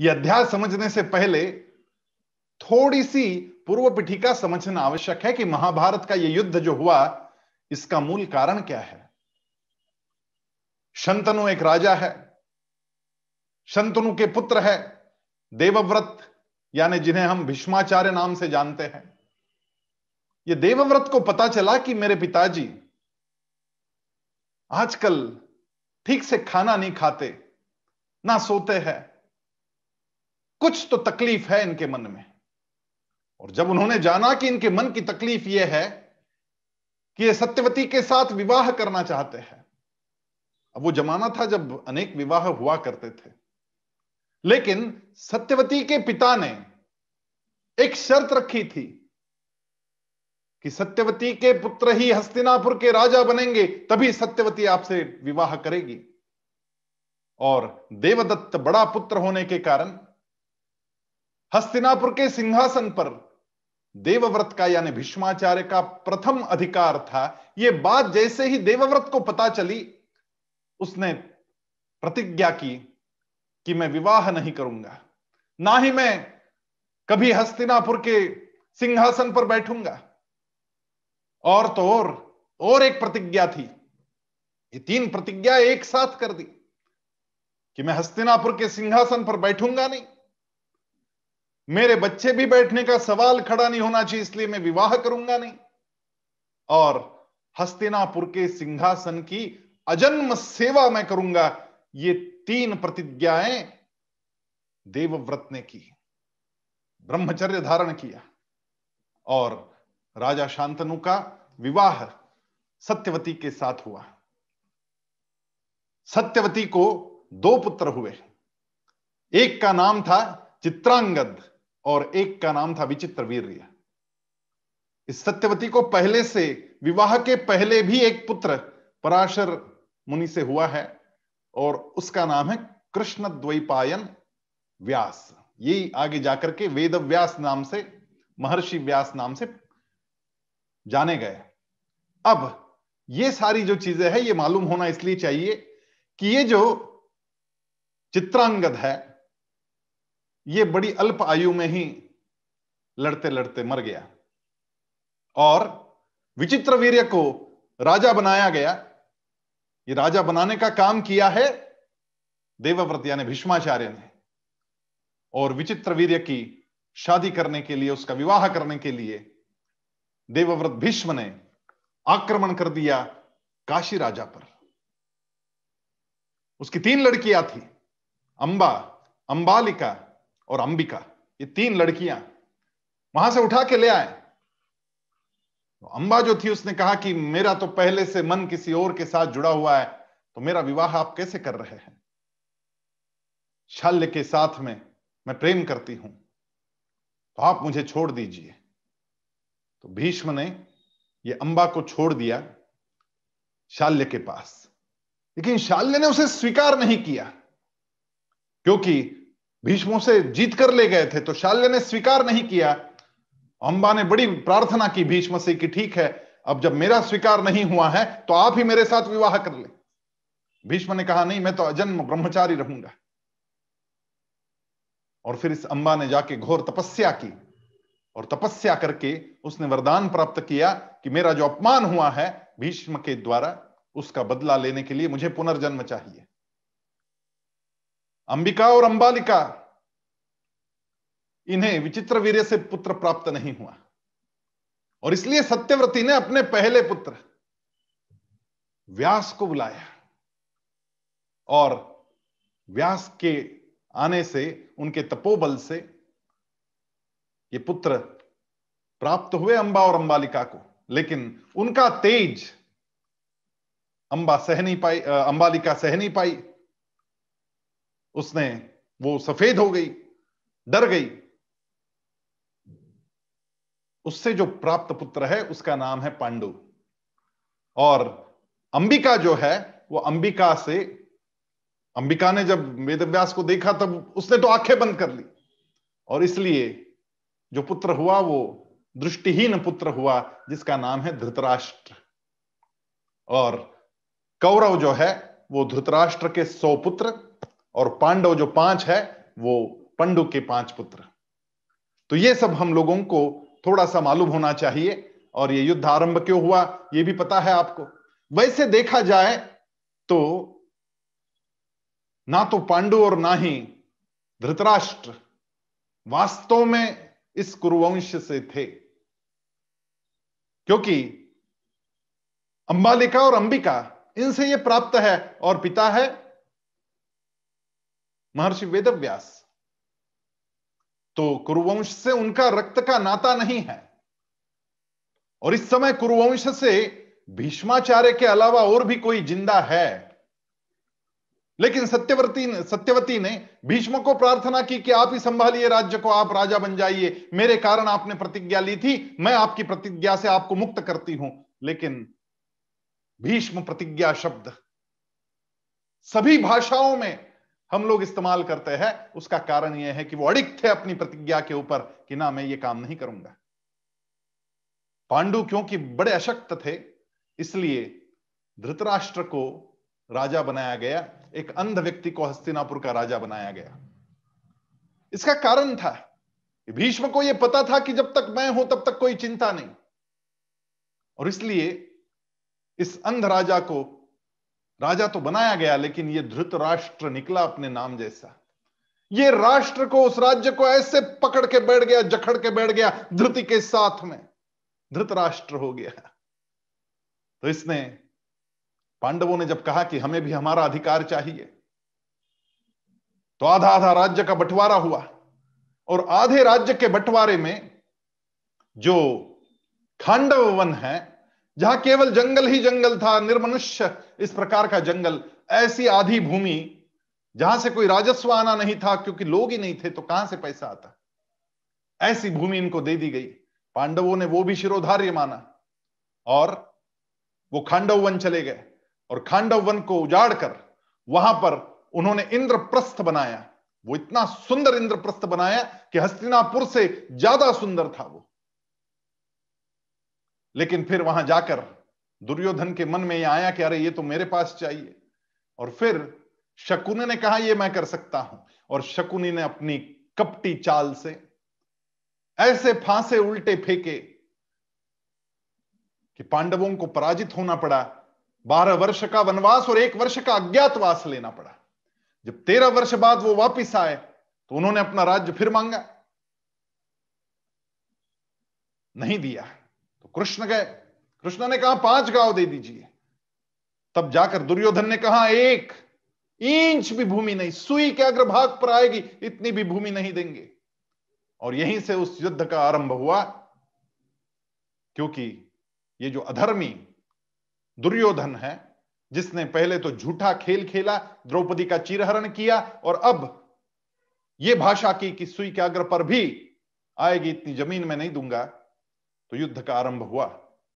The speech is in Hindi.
यह अध्याय समझने से पहले थोड़ी सी पूर्व पीठिका समझना आवश्यक है कि महाभारत का यह युद्ध जो हुआ इसका मूल कारण क्या है शंतनु एक राजा है शंतनु के पुत्र है देवव्रत यानी जिन्हें हम भीष्माचार्य नाम से जानते हैं ये देवव्रत को पता चला कि मेरे पिताजी आजकल ठीक से खाना नहीं खाते ना सोते हैं कुछ तो तकलीफ है इनके मन में और जब उन्होंने जाना कि इनके मन की तकलीफ यह है कि ये सत्यवती के साथ विवाह करना चाहते हैं अब वो जमाना था जब अनेक विवाह हुआ करते थे लेकिन सत्यवती के पिता ने एक शर्त रखी थी कि सत्यवती के पुत्र ही हस्तिनापुर के राजा बनेंगे तभी सत्यवती आपसे विवाह करेगी और देवदत्त बड़ा पुत्र होने के कारण हस्तिनापुर के सिंहासन पर देवव्रत का यानी भीष्माचार्य का प्रथम अधिकार था यह बात जैसे ही देवव्रत को पता चली उसने प्रतिज्ञा की कि मैं विवाह नहीं करूंगा ना ही मैं कभी हस्तिनापुर के सिंहासन पर बैठूंगा और तो और और एक प्रतिज्ञा थी ये तीन प्रतिज्ञा एक साथ कर दी कि मैं हस्तिनापुर के सिंहासन पर बैठूंगा नहीं मेरे बच्चे भी बैठने का सवाल खड़ा नहीं होना चाहिए इसलिए मैं विवाह करूंगा नहीं और हस्तिनापुर के सिंहासन की अजन्म सेवा मैं करूंगा ये तीन प्रतिज्ञाएं देवव्रत ने की ब्रह्मचर्य धारण किया और राजा शांतनु का विवाह सत्यवती के साथ हुआ सत्यवती को दो पुत्र हुए एक का नाम था चित्रांगद और एक का नाम था विचित्र वीर इस सत्यवती को पहले से विवाह के पहले भी एक पुत्र पराशर मुनि से हुआ है और उसका नाम है कृष्ण द्वैपायन व्यास ये आगे जाकर के वेद व्यास नाम से महर्षि व्यास नाम से जाने गए अब ये सारी जो चीजें है ये मालूम होना इसलिए चाहिए कि ये जो चित्रांगद है ये बड़ी अल्प आयु में ही लड़ते लड़ते मर गया और विचित्र वीर को राजा बनाया गया ये राजा बनाने का काम किया है देवव्रत यानी भीष्माचार्य ने और विचित्र वीर्य की शादी करने के लिए उसका विवाह करने के लिए देवव्रत भीष्म ने आक्रमण कर दिया काशी राजा पर उसकी तीन लड़कियां थी अंबा अंबालिका और अंबिका ये तीन लड़कियां वहां से उठा के ले आए तो अंबा जो थी उसने कहा कि मेरा तो पहले से मन किसी और के साथ जुड़ा हुआ है तो मेरा विवाह आप कैसे कर रहे हैं शल्य के साथ में मैं प्रेम करती हूं तो आप मुझे छोड़ दीजिए तो भीष्म ने ये अंबा को छोड़ दिया शाल्य के पास लेकिन शाल्य ने उसे स्वीकार नहीं किया क्योंकि भीष्मों से जीत कर ले गए थे तो शाल्य ने स्वीकार नहीं किया अंबा ने बड़ी प्रार्थना की भीष्म से कि ठीक है अब जब मेरा स्वीकार नहीं हुआ है तो आप ही मेरे साथ विवाह कर ले भीष्म ने कहा नहीं मैं तो अजन्म ब्रह्मचारी रहूंगा और फिर इस अंबा ने जाके घोर तपस्या की और तपस्या करके उसने वरदान प्राप्त किया कि मेरा जो अपमान हुआ है भीष्म के द्वारा उसका बदला लेने के लिए मुझे पुनर्जन्म चाहिए अंबिका और अंबालिका इन्हें विचित्र वीर से पुत्र प्राप्त नहीं हुआ और इसलिए सत्यव्रती ने अपने पहले पुत्र व्यास को बुलाया और व्यास के आने से उनके तपोबल से ये पुत्र प्राप्त हुए अंबा और अंबालिका को लेकिन उनका तेज अंबा सह नहीं पाई अंबालिका सह नहीं पाई उसने वो सफेद हो गई डर गई उससे जो प्राप्त पुत्र है उसका नाम है पांडु और अंबिका जो है वो अंबिका से अंबिका ने जब वेदव्यास को देखा तब उसने तो आंखें बंद कर ली और इसलिए जो पुत्र हुआ वो दृष्टिहीन पुत्र हुआ जिसका नाम है धृतराष्ट्र और कौरव जो है वो धृतराष्ट्र के सौ पुत्र और पांडव जो पांच है वो पंडु के पांच पुत्र तो ये सब हम लोगों को थोड़ा सा मालूम होना चाहिए और ये युद्ध आरंभ क्यों हुआ ये भी पता है आपको वैसे देखा जाए तो ना तो पांडु और ना ही धृतराष्ट्र वास्तव में इस कुरुवंश से थे क्योंकि अंबालिका और अंबिका इनसे ये प्राप्त है और पिता है महर्षि वेदव्यास तो कुरुवंश से उनका रक्त का नाता नहीं है और इस समय कुरुवंश से भीष्माचार्य के अलावा और भी कोई जिंदा है लेकिन सत्यवती ने सत्यवती ने भीष्म को प्रार्थना की कि आप ही संभालिए राज्य को आप राजा बन जाइए मेरे कारण आपने प्रतिज्ञा ली थी मैं आपकी प्रतिज्ञा से आपको मुक्त करती हूं लेकिन भीष्म प्रतिज्ञा शब्द सभी भाषाओं में हम लोग इस्तेमाल करते हैं उसका कारण यह है कि वो अड़िक थे अपनी प्रतिज्ञा के ऊपर कि ना मैं ये काम नहीं करूंगा पांडु क्योंकि बड़े अशक्त थे इसलिए धृतराष्ट्र को राजा बनाया गया एक अंध व्यक्ति को हस्तिनापुर का राजा बनाया गया इसका कारण था भीष्म को यह पता था कि जब तक मैं हूं तब तक कोई चिंता नहीं और इसलिए इस अंध राजा को राजा तो बनाया गया लेकिन ये धृत राष्ट्र निकला अपने नाम जैसा ये राष्ट्र को उस राज्य को ऐसे पकड़ के बैठ गया जखड़ के बैठ गया धृति के साथ में धृत राष्ट्र हो गया तो इसने पांडवों ने जब कहा कि हमें भी हमारा अधिकार चाहिए तो आधा आधा राज्य का बंटवारा हुआ और आधे राज्य के बंटवारे में जो खांडव वन है जहां केवल जंगल ही जंगल था निर्मनुष्य इस प्रकार का जंगल ऐसी आधी भूमि जहां से कोई राजस्व आना नहीं था क्योंकि लोग ही नहीं थे तो कहां से पैसा आता ऐसी भूमि इनको दे दी गई पांडवों ने वो भी शिरोधार्य माना और वो खांडव वन चले गए और खांडव वन को उजाड़ कर वहां पर उन्होंने इंद्रप्रस्थ बनाया वो इतना सुंदर इंद्रप्रस्थ बनाया कि हस्तिनापुर से ज्यादा सुंदर था वो लेकिन फिर वहां जाकर दुर्योधन के मन में ये आया कि अरे ये तो मेरे पास चाहिए और फिर शकुनी ने कहा ये मैं कर सकता हूं और शकुनी ने अपनी कपटी चाल से ऐसे फांसे उल्टे फेंके कि पांडवों को पराजित होना पड़ा बारह वर्ष का वनवास और एक वर्ष का अज्ञातवास लेना पड़ा जब तेरह वर्ष बाद वो वापिस आए तो उन्होंने अपना राज्य फिर मांगा नहीं दिया कृष्ण गए कृष्ण ने कहा पांच गांव दे दीजिए तब जाकर दुर्योधन ने कहा एक इंच भी भूमि नहीं सुई के अग्रभाग पर आएगी इतनी भी भूमि नहीं देंगे और यहीं से उस युद्ध का आरंभ हुआ क्योंकि ये जो अधर्मी दुर्योधन है जिसने पहले तो झूठा खेल खेला द्रौपदी का चीरहरण किया और अब यह भाषा की कि सुई के अग्र पर भी आएगी इतनी जमीन में नहीं दूंगा तो युद्ध का आरंभ हुआ